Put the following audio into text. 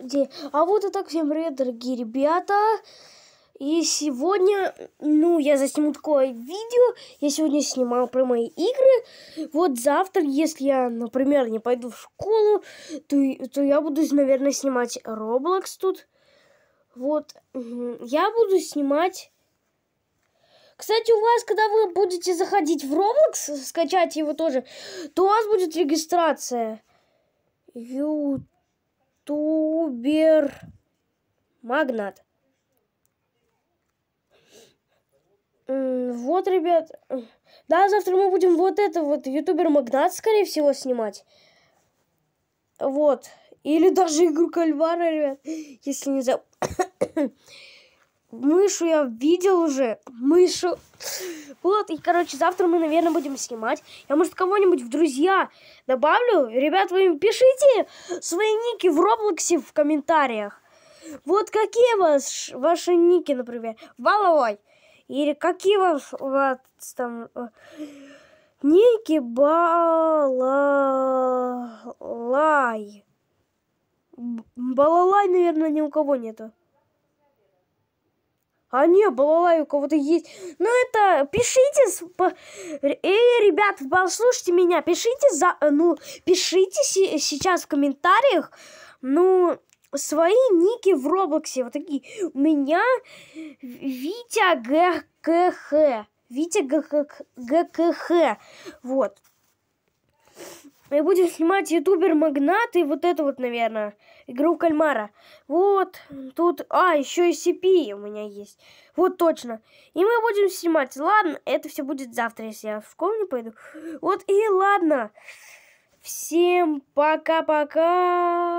где. А вот и так, всем привет, дорогие ребята. И сегодня, ну, я засниму такое видео. Я сегодня снимал про мои игры. Вот завтра, если я, например, не пойду в школу, то, то я буду, наверное, снимать Roblox тут. Вот, я буду снимать... Кстати, у вас, когда вы будете заходить в Roblox, скачать его тоже, то у вас будет регистрация. YouTube. Тубер магнат. Вот, ребят. Да, завтра мы будем вот это вот ютубер магнат, скорее всего, снимать. Вот. Или даже игру Кальвара, ребят. Если не за... мышу я видел уже. Мышу. Вот, и, короче, завтра мы, наверное, будем снимать. Я, может, кого-нибудь в друзья добавлю. Ребят, вы пишите свои ники в Роблоксе в комментариях. Вот какие вас, ваши ники, например, Валовой. Или какие вас, у вас там э, ники Балалай. Балалай, наверное, ни у кого нету. А не, балалайка кого-то есть. Ну это, пишите, эй, ребят, послушайте меня, пишите, за, ну, пишите сейчас в комментариях, ну, свои ники в Роблоксе. Вот такие. У меня Витя ГКХ. Витя ГКХ. Вот. Мы а будем снимать ютубер Магнат и вот это вот, наверное, игру кальмара. Вот, тут, а, еще и CP у меня есть. Вот точно. И мы будем снимать. Ладно, это все будет завтра, если я в школу не пойду. Вот и ладно. Всем пока-пока.